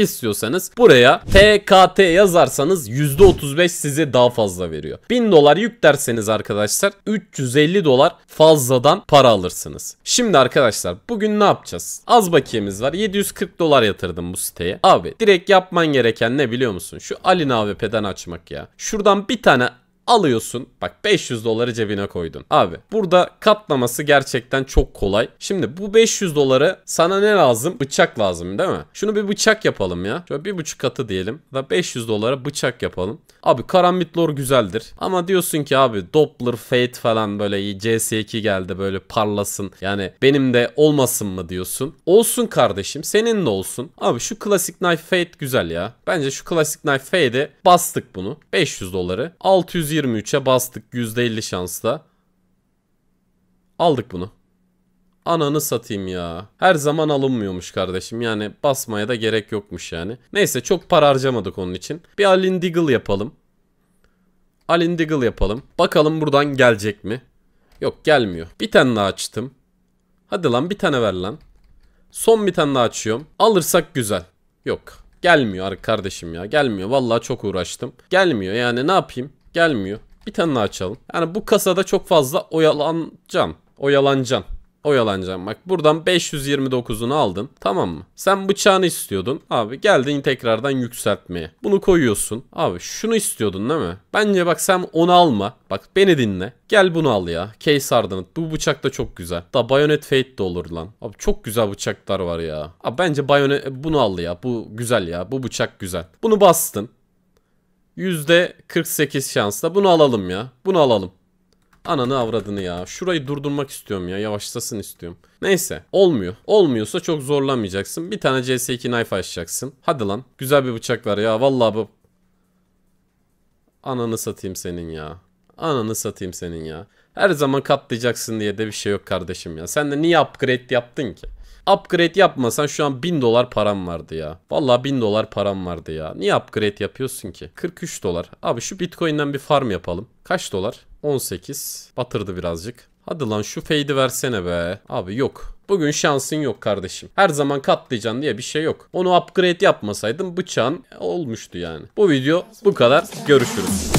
istiyorsanız buraya TKT yazarsanız %35 size daha fazla veriyor. 1000 dolar yük derseniz arkadaşlar 350 dolar fazladan para alırsınız. Şimdi arkadaşlar bugün ne yapacağız? Az bakiyemiz var. 740 dolar yatırdım bu siteye. Abi direkt yapman gereken ne biliyor musun? Şu Alina AWP'den açmak ya. Şuradan bir tane alıyorsun. Bak 500 doları cebine koydun. Abi burada katlaması gerçekten çok kolay. Şimdi bu 500 doları sana ne lazım? Bıçak lazım değil mi? Şunu bir bıçak yapalım ya. Şöyle bir buçuk katı diyelim. Da 500 dolara bıçak yapalım. Abi karambit güzeldir. Ama diyorsun ki abi Doppler Fate falan böyle CS2 geldi böyle parlasın. Yani benim de olmasın mı diyorsun. Olsun kardeşim senin de olsun. Abi şu Classic Knife Fate güzel ya. Bence şu Classic Knife Fate'e bastık bunu. 500 doları. 620 23'e bastık %50 şansla. Aldık bunu. Ananı satayım ya. Her zaman alınmıyormuş kardeşim. Yani basmaya da gerek yokmuş yani. Neyse çok para harcamadık onun için. Bir Alin Diggle yapalım. Alin Diggle yapalım. Bakalım buradan gelecek mi? Yok gelmiyor. Bir tane daha açtım. Hadi lan bir tane ver lan. Son bir tane daha açıyorum. Alırsak güzel. Yok. Gelmiyor kardeşim ya. Gelmiyor. Vallahi çok uğraştım. Gelmiyor yani ne yapayım? Gelmiyor. Bir tane daha açalım. Yani bu kasada çok fazla oyalanacağım. Oyalanacağım. Oyalanacağım bak. Buradan 529'unu aldın. Tamam mı? Sen bıçağını istiyordun. Abi geldin tekrardan yükseltmeye. Bunu koyuyorsun. Abi şunu istiyordun değil mi? Bence bak sen onu alma. Bak beni dinle. Gel bunu al ya. Case Hardened. Bu bıçak da çok güzel. Da Bayonet Fate de olur lan. Abi çok güzel bıçaklar var ya. Abi bence Bayonet bunu al ya. Bu güzel ya. Bu bıçak güzel. Bunu bastın. %48 şansla. Bunu alalım ya. Bunu alalım. Ananı avradını ya. Şurayı durdurmak istiyorum ya. Yavaşlasın istiyorum. Neyse. Olmuyor. Olmuyorsa çok zorlamayacaksın. Bir tane CS2 knife açacaksın. Hadi lan. Güzel bir bıçak var ya. Vallahi bu. Ananı satayım senin ya. Ananı satayım senin ya. Her zaman katlayacaksın diye de bir şey yok kardeşim ya. Sen de niye upgrade yaptın ki? Upgrade yapmasan şu an 1000 dolar param vardı ya. Valla 1000 dolar param vardı ya. Niye upgrade yapıyorsun ki? 43 dolar. Abi şu bitcoin'den bir farm yapalım. Kaç dolar? 18. Batırdı birazcık. Hadi lan şu fade'i versene be. Abi yok. Bugün şansın yok kardeşim. Her zaman katlayacaksın diye bir şey yok. Onu upgrade yapmasaydım bıçağın olmuştu yani. Bu video bu kadar. Görüşürüz.